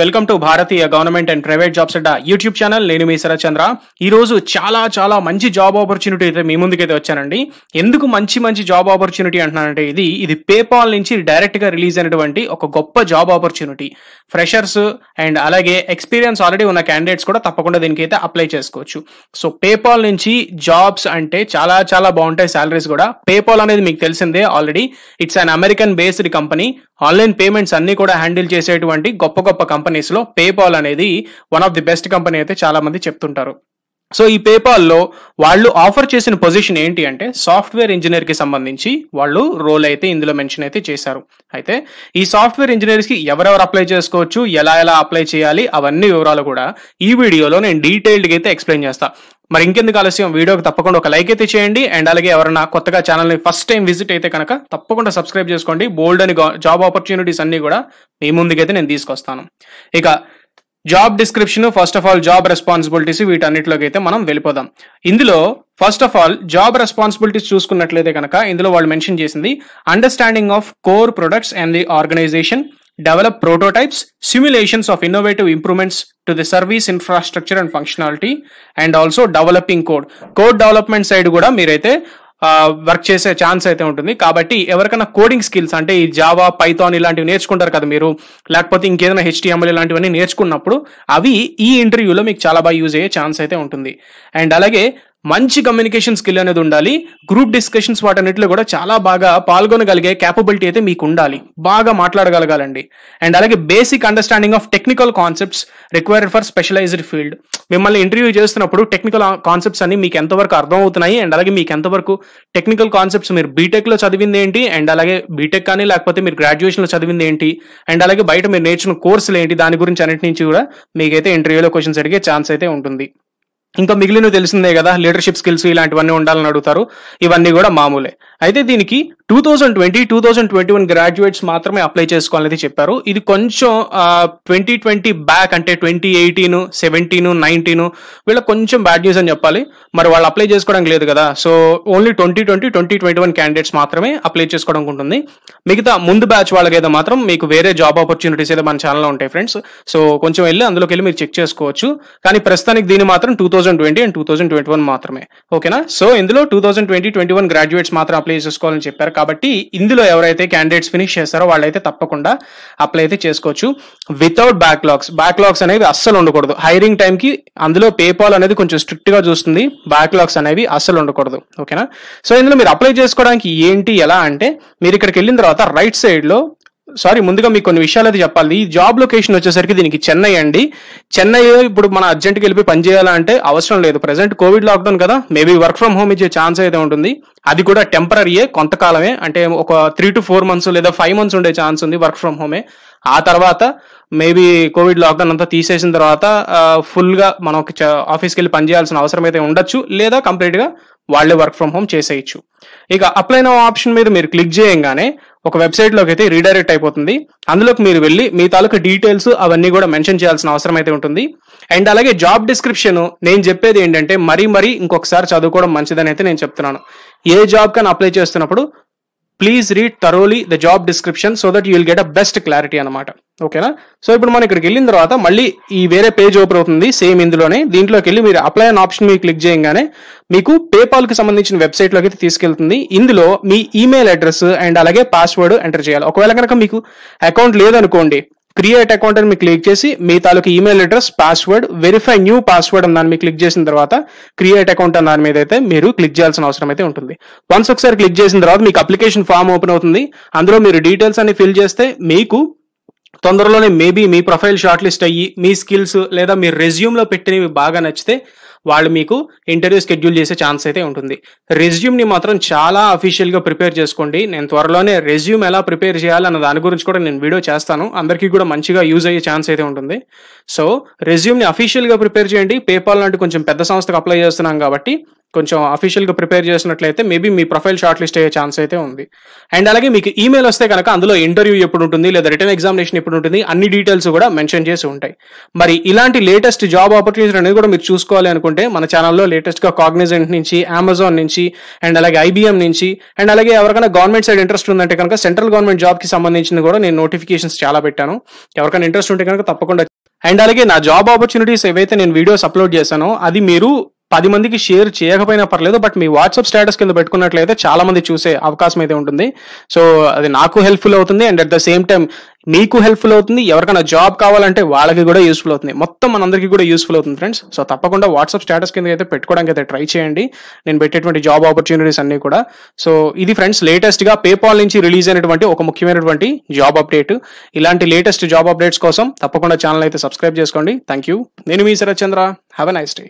welcome to Bharatiya government and private jobs Adda YouTube channel నేను మీ చంద్ర ఈ రోజు చాలా చాలా మంచి జాబ్ ఆపర్చునిటీ అయితే మీ ముందుకైతే వచ్చానండి ఎందుకు మంచి మంచి జాబ్ ఆపర్చునిటీ అంటున్నానంటే ఇది ఇది పేపాల్ నుంచి డైరెక్ట్ గా రిలీజ్ అయినటువంటి ఒక గొప్ప జాబ్ ఆపర్చునిటీ ఫ్రెషర్స్ అండ్ అలాగే ఎక్స్పీరియన్స్ ఆల్రెడీ ఉన్న క్యాండిడేట్స్ కూడా తప్పకుండా దీనికి అయితే అప్లై చేసుకోవచ్చు సో పేపాల్ నుంచి జాబ్స్ అంటే చాలా చాలా బాగుంటాయి సాలరీస్ కూడా పేపాల్ అనేది మీకు తెలిసిందే already it's an American based company online payments అన్ని కూడా హ్యాండిల్ చేసేటువంటి గొప్ప గొప్ప కంపెనీస్లో పేపాల్ అనేది one of the best company అయితే చాలామంది చెప్తుంటారు సో ఈ పేపాల్లో వాళ్ళు ఆఫర్ చేసిన పొజిషన్ ఏంటి అంటే సాఫ్ట్వేర్ ఇంజనీర్ కి సంబంధించి వాళ్ళు రోల్ అయితే ఇందులో మెన్షన్ అయితే చేశారు అయితే ఈ సాఫ్ట్వేర్ ఇంజనీర్స్ కి ఎవరెవరు అప్లై చేసుకోవచ్చు ఎలా ఎలా అప్లై చేయాలి అవన్నీ వివరాలు కూడా ఈ వీడియోలో నేను డీటెయిల్డ్గా అయితే ఎక్స్ప్లెయిన్ చేస్తాను మరి ఇంకెందుకు ఆలస్యం వీడియోకి తప్పకుండా ఒక లైక్ అయితే చేయండి అండ్ అలాగే ఎవరైనా కొత్తగా ఛానల్ని ఫస్ట్ టైం విజిట్ అయితే కనుక తప్పకుండా సబ్స్క్రైబ్ చేసుకోండి బోల్డ్ అని జాబ్ ఆపర్చునిటీస్ అన్ని కూడా మీ ముందుకైతే నేను తీసుకొస్తాను ఇక job description first of all job responsibilities వీటన్నిటిలోకి అయితే మనం వెళ్ళిపోదాం ఇందులో first of all job responsibilities చూసుకున్నట్లయితే కనుక ఇందులో వాళ్ళు మెన్షన్ చేసింది understanding of core products and the organisation develop prototypes simulations of innovative improvements to the service infrastructure and functionality and also developing code code development side కూడా మీరైతే work చేసే chance అయితే ఉంటుంది కాబట్టి ఎవరికైనా కోడింగ్ స్కిల్స్ అంటే ఈ జావా పైథాన్ ఇలాంటివి నేర్చుకుంటారు కదా మీరు లేకపోతే ఇంకేదైనా హెచ్టిఎంఎల్ ఇలాంటివన్నీ నేర్చుకున్నప్పుడు అవి ఈ ఇంటర్వ్యూలో మీకు చాలా బాగా యూజ్ అయ్యే ఛాన్స్ అయితే ఉంటుంది అండ్ అలాగే మంచి కమ్యూనికేషన్ స్కిల్ అనేది ఉండాలి గ్రూప్ డిస్కషన్స్ వాటన్నిటిలో కూడా చాలా బాగా పాల్గొనగలిగే క్యాపబిలిటీ అయితే మీకు ఉండాలి బాగా మాట్లాడగలగాలండి అండ్ అలాగే basic understanding of technical concepts required for specialised field మిమ్మల్ని ఇంటర్వ్యూ చేస్తున్నప్పుడు టెక్నికల్ కాన్సెప్ట్స్ అన్ని మీకు ఎంతవరకు అర్థం అవుతున్నాయి అండ్ అలాగే మీకు ఎంతవరకు టెక్నికల్ కాన్సెప్ట్స్ మీరు బీటెక్లో చదివింది ఏంటి అండ్ అలాగే బీటెక్ కానీ లేకపోతే మీరు గ్రాడ్యుయేషన్లో చదివింది ఏంటి అండ్ అలాగే బయట మీరు నేర్చుకున్న కోర్సులు ఏంటి దాని గురించి అన్నిటి నుంచి కూడా మీకైతే ఇంటర్వ్యూలో క్వశ్చన్స్ అడిగే ఛాన్స్ అయితే ఉంటుంది ఇంకా మిగిలిన తెలిసిందే కదా లీడర్షిప్ స్కిల్స్ ఇలాంటివన్నీ ఉండాలని అడుగుతారు ఇవన్నీ కూడా మామూలే అయితే దీనికి two thousand twenty two thousand twenty one graduates మాత్రమే అప్లై చేసుకోవాలని చెప్పారు ఇది కొంచెం ట్వంటీ ట్వంటీ బ్యాక్ అంటే ట్వంటీ ఎయిటీన్ సెవెంటీన్ నైన్టీన్ వీళ్ళ కొంచెం బ్యాడ్ న్యూస్ అని చెప్పాలి మరి వాళ్ళు అప్లై చేసుకోవడానికి లేదు కదా so only twenty twenty twenty twenty one candidates మాత్రమే అప్లై చేసుకోవడానికి ఉంటుంది మిగతా ముందు బ్యాచ్ ఏదో మాత్రం మీకు వేరే జాబ్ ఆపర్చునిటీస్ ఏదో మన ఛానల్లో ఉంటాయి ఫ్రెండ్స్ సో కొంచెం వెళ్ళి అందులోకి వెళ్ళి మీరు చెక్ చేసుకోవచ్చు కానీ ప్రస్తుతానికి దీని మాత్రం two thousand twenty and two thousand twenty one మాత్రమే ఓకేనా సో ఇందులో two thousand twenty twenty one graduates మాత్రం అప్లై అప్లై చేసుకోవాలని చెప్పారు కాబట్టి ఇందులో ఎవరైతే క్యాండిడేట్స్ ఫినిష్ చేస్తారో వాళ్ళైతే తప్పకుండా అప్లై అయితే చేసుకోవచ్చు వితౌట్ బ్యాక్లాగ్స్ బ్యాక్లాగ్స్ అనేవి అస్సలు ఉండకూడదు హైరింగ్ టైంకి అందులో పేపాల్ అనేది కొంచెం స్ట్రిక్ట్గా చూస్తుంది బ్యాక్లాగ్స్ అనేవి అస్సలు ఉండకూడదు ఓకేనా సో ఇందులో మీరు అప్లై చేసుకోవడానికి ఏంటి ఎలా అంటే మీరు ఇక్కడికి వెళ్ళిన తర్వాత రైట్ సైడ్లో సారీ ముందుగా మీకు కొన్ని విషయాలు అయితే చెప్పాలి ఈ జాబ్ లొకేషన్ వచ్చేసరికి దీనికి చెన్నై అండి చెన్నై ఇప్పుడు మన అర్జెంట్కి వెళ్ళి పని చేయాలంటే అవసరం లేదు ప్రజెంట్ కోవిడ్ లాక్డౌన్ కదా మేబీ వర్క్ ఫ్రమ్ హోమ్ ఇచ్చే ఛాన్స్ అయితే ఉంటుంది అది కూడా టెంపరీయే కొంతకాలమే అంటే ఒక త్రీ టు ఫోర్ మంత్స్ లేదా ఫైవ్ మంత్స్ ఉండే ఛాన్స్ ఉంది వర్క్ ఫ్రమ్ హోమే ఆ తర్వాత మేబీ కోవిడ్ లాక్డౌన్ అంతా తీసేసిన తర్వాత ఫుల్గా మనం ఆఫీస్కి వెళ్ళి పని చేయాల్సిన అవసరం అయితే ఉండొచ్చు లేదా కంప్లీట్గా వాళ్ళే వర్క్ ఫ్రమ్ హోమ్ చేసేయచ్చు ఇక అప్లైన ఆప్షన్ మీద మీరు క్లిక్ చేయంగానే ఒక వెబ్సైట్ లోకి అయితే రీడైరెక్ట్ అయిపోతుంది అందులోకి మీరు వెళ్ళి మీ తాలూకు డీటెయిల్స్ అవన్నీ కూడా మెన్షన్ చేయాల్సిన అవసరం అయితే ఉంటుంది అండ్ అలాగే జాబ్ డిస్క్రిప్షన్ నేను చెప్పేది ఏంటంటే మరీ మరీ ఇంకొకసారి చదువుకోవడం మంచిదని అయితే నేను చెప్తున్నాను ఏ జాబ్ కానీ అప్లై చేస్తున్నప్పుడు please read thoroughly the job description so that you will get a best clarity అనమాట ఓకేనా సో ఇప్పుడు మనం ఇక్కడికి వెళ్ళిన తర్వాత మళ్ళీ ఈ వేరే పేజ్ ఓపెన్ అవుతుంది సేమ్ ఇందులోనే దీంట్లోకి వెళ్ళి మీరు అప్లై అన్ ఆప్షన్ మీరు క్లిక్ చేయగానే మీకు పేపాల్కి సంబంధించిన వెబ్సైట్లోకి అయితే తీసుకెళ్తుంది ఇందులో మీ ఈమెయిల్ అడ్రస్ అండ్ అలాగే పాస్వర్డ్ ఎంటర్ చేయాలి ఒకవేళ కనుక మీకు అకౌంట్ లేదనుకోండి క్రియేట్ అకౌంట్ అని మీకు క్లిక్ చేసి మీ తాలూకు email address password verify new password అని దాన్ని క్లిక్ చేసిన తర్వాత క్రియేట్ అకౌంట్ అన్న దాని మీద అయితే మీరు క్లిక్ చేయాల్సిన అవసరం అయితే ఉంటుంది వన్స్ ఒకసారి క్లిక్ చేసిన తర్వాత మీకు అప్లికేషన్ ఫామ్ ఓపెన్ అవుతుంది అందులో మీరు డీటెయిల్స్ అన్ని ఫిల్ చేస్తే మీకు తొందరలోనే మేబీ మీ ప్రొఫైల్ షార్ట్ లిస్ట్ అయ్యి మీ స్కిల్స్ లేదా మీ లో పెట్టినవి బాగా నచ్చితే వాళ్ళు మీకు ఇంటర్వ్యూ షెడ్యూల్ చేసే ఛాన్స్ అయితే ఉంటుంది రెజ్యూమ్ని మాత్రం చాలా అఫీషియల్గా ప్రిపేర్ చేసుకోండి నేను త్వరలోనే రెజ్యూమ్ ఎలా ప్రిపేర్ చేయాలన్న దాని గురించి కూడా నేను వీడియో చేస్తాను అందరికీ కూడా మంచిగా యూజ్ అయ్యే ఛాన్స్ అయితే ఉంటుంది సో రెజ్యూమ్ని అఫీషియల్గా ప్రిపేర్ చేయండి పేపాల్ లాంటి కొంచెం పెద్ద సంస్థకు అప్లై చేస్తున్నాం కాబట్టి కొంచెం అఫీషియల్గా ప్రిపేర్ చేసినట్లయితే మేబీ మీ ప్రొఫైల్ షార్ట్ లిస్ట్ అయ్యే ఛాన్స్ అయితే ఉంది అండ్ అలాగే మీకు ఈమెయిల్ వస్తే కనుక అందులో ఇంటర్వ్యూ ఎప్పుడు ఉంటుంది లేదా రిటర్న్ ఎగ్జామినేషన్ ఎప్పుడు ఉంటుంది అన్ని డీటెయిల్స్ కూడా మెన్షన్ చేసి ఉంటాయి మరి ఇలాంటి లేటెస్ట్ జాబ్ ఆపర్చునిటీ అనేది కూడా మీరు చూసుకోవాలి అనుకుంటే మన ఛానల్లో లేటెస్ట్గా కాగ్నిజెంట్ నుంచి అమెజాన్ నుంచి అండ్ అలాగే ఐబీఎం నుంచి అండ్ అలాగే ఎవరికైనా గవర్నమెంట్ సైడ్ ఇంట్రెస్ట్ ఉందంటే కనుక సెంట్రల్ గవర్నమెంట్ జాబ్కి సంబంధించిన కూడా నేను నోటిఫికేషన్స్ చాలా పెట్టాను ఎవరికైనా ఇంట్రెస్ట్ ఉంటే కనుక తప్పకుండా అండ్ అలాగే నా జాబ్ ఆపర్చునిటీస్ ఏవైతే నేను వీడియోస్ అప్లోడ్ చేశానో అది మీరు పది మందికి షేర్ చేయకపోయినా పర్లేదు బట్ మీ వాట్సాప్ స్టేటస్ కింద పెట్టుకున్నట్లయితే చాలా మంది చూసే అవకాశం అయితే ఉంటుంది సో అది నాకు హెల్ప్ఫుల్ అవుతుంది and at the same time మీకు హెల్ప్ఫుల్ అవుతుంది ఎవరికైనా జాబ్ కావాలంటే వాళ్ళకి కూడా యూస్ఫుల్ అవుతుంది మొత్తం మనందరికీ కూడా యూస్ఫుల్ అవుతుంది ఫ్రెండ్స్ సో తప్పకుండా వాట్సాప్ స్టేటస్ కింద అయితే పెట్టుకోవడానికి అయితే ట్రై చేయండి నేను పెట్టేటువంటి జాబ్ ఆపర్చునిటీస్ అన్ని కూడా సో ఇది ఫ్రెండ్స్ లేటెస్ట్ గా పేపాల్ నుంచి రిలీజ్ అయినటువంటి ఒక ముఖ్యమైనటువంటి జాబ్ అప్డేట్ ఇలాంటి లేటెస్ట్ జాబ్ అప్డేట్స్ కోసం తప్పకుండా ఛానల్ అయితే సబ్స్క్రైబ్ చేసుకోండి థ్యాంక్ యూ నేను మీ Sharath Chandra have a nice day